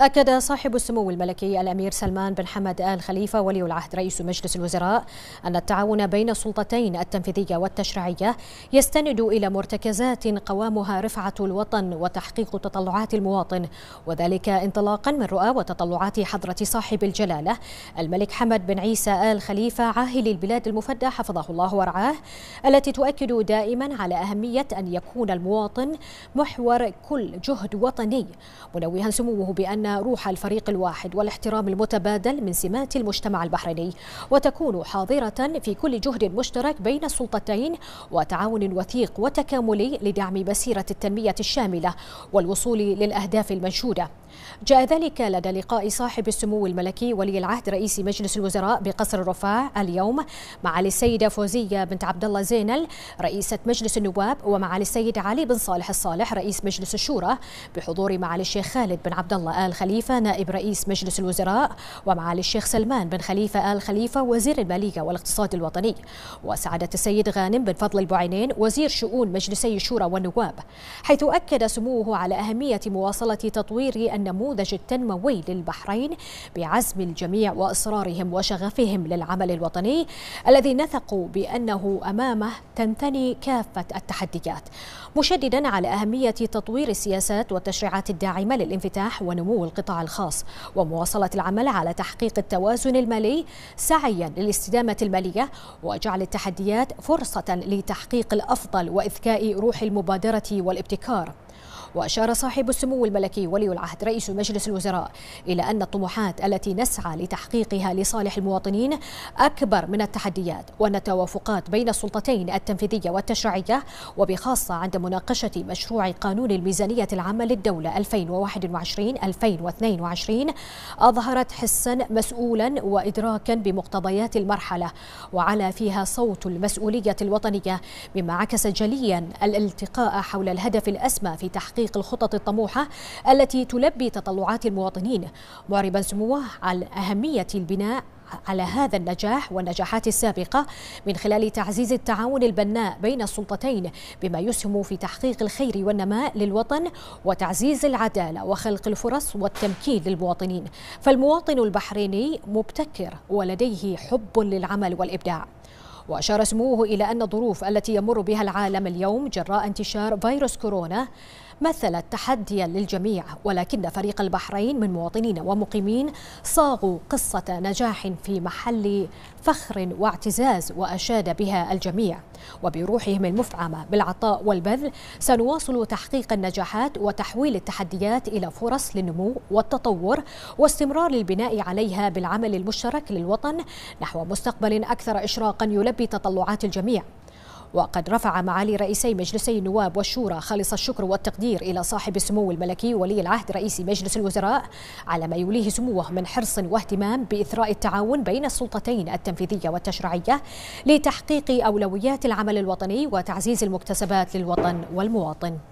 أكد صاحب السمو الملكي الأمير سلمان بن حمد آل خليفة ولي العهد رئيس مجلس الوزراء أن التعاون بين السلطتين التنفيذية والتشريعية يستند إلى مرتكزات قوامها رفعة الوطن وتحقيق تطلعات المواطن وذلك انطلاقا من رؤى وتطلعات حضرة صاحب الجلالة الملك حمد بن عيسى آل خليفة عاهل البلاد المفدى حفظه الله ورعاه التي تؤكد دائما على أهمية أن يكون المواطن محور كل جهد وطني منوها سموه بأن روح الفريق الواحد والاحترام المتبادل من سمات المجتمع البحريني وتكون حاضرة في كل جهد مشترك بين السلطتين وتعاون وثيق وتكاملي لدعم مسيرة التنمية الشاملة والوصول للأهداف المنشودة جاء ذلك لدى لقاء صاحب السمو الملكي ولي العهد رئيس مجلس الوزراء بقصر الرفاع اليوم مع السيدة فوزية بنت عبد الله زينل رئيسة مجلس النواب ومع السيد علي بن صالح الصالح رئيس مجلس الشورى بحضور معالي الشيخ خالد بن عبد الله آل آل خليفة نائب رئيس مجلس الوزراء ومعالي الشيخ سلمان بن خليفة آل خليفة وزير المالية والاقتصاد الوطني وسعادة السيد غانم بن فضل البعينين وزير شؤون مجلسي الشورى والنواب حيث أكد سموه على أهمية مواصلة تطوير النموذج التنموي للبحرين بعزم الجميع وإصرارهم وشغفهم للعمل الوطني الذي نثقوا بأنه أمامه تنثني كافة التحديات مشددا على أهمية تطوير السياسات والتشريعات الداعمة للانفتاح ونمو القطاع الخاص ومواصلة العمل على تحقيق التوازن المالي سعيا للاستدامة المالية وجعل التحديات فرصة لتحقيق الأفضل وإذكاء روح المبادرة والابتكار وأشار صاحب السمو الملكي ولي العهد رئيس مجلس الوزراء إلى أن الطموحات التي نسعى لتحقيقها لصالح المواطنين أكبر من التحديات وأن التوافقات بين السلطتين التنفيذية والتشريعية وبخاصة عند مناقشة مشروع قانون الميزانية العامة للدولة 2021-2022 أظهرت حسا مسؤولا وإدراكا بمقتضيات المرحلة وعلى فيها صوت المسؤولية الوطنية مما عكس جليا الالتقاء حول الهدف الأسمى في تحقيق تحقيق الخطط الطموحة التي تلبي تطلعات المواطنين معربا سموه عن أهمية البناء على هذا النجاح والنجاحات السابقة من خلال تعزيز التعاون البناء بين السلطتين بما يسهم في تحقيق الخير والنماء للوطن وتعزيز العدالة وخلق الفرص والتمكين للمواطنين فالمواطن البحريني مبتكر ولديه حب للعمل والإبداع وأشار سموه إلى أن الظروف التي يمر بها العالم اليوم جراء انتشار فيروس كورونا مثلت تحديا للجميع ولكن فريق البحرين من مواطنين ومقيمين صاغوا قصة نجاح في محل فخر واعتزاز وأشاد بها الجميع وبروحهم المفعمة بالعطاء والبذل سنواصل تحقيق النجاحات وتحويل التحديات إلى فرص للنمو والتطور واستمرار البناء عليها بالعمل المشترك للوطن نحو مستقبل أكثر إشراقا يلبي تطلعات الجميع وقد رفع معالي رئيسي مجلسي النواب والشورى خالص الشكر والتقدير إلى صاحب السمو الملكي ولي العهد رئيس مجلس الوزراء على ما يوليه سموه من حرص واهتمام بإثراء التعاون بين السلطتين التنفيذية والتشريعية لتحقيق أولويات العمل الوطني وتعزيز المكتسبات للوطن والمواطن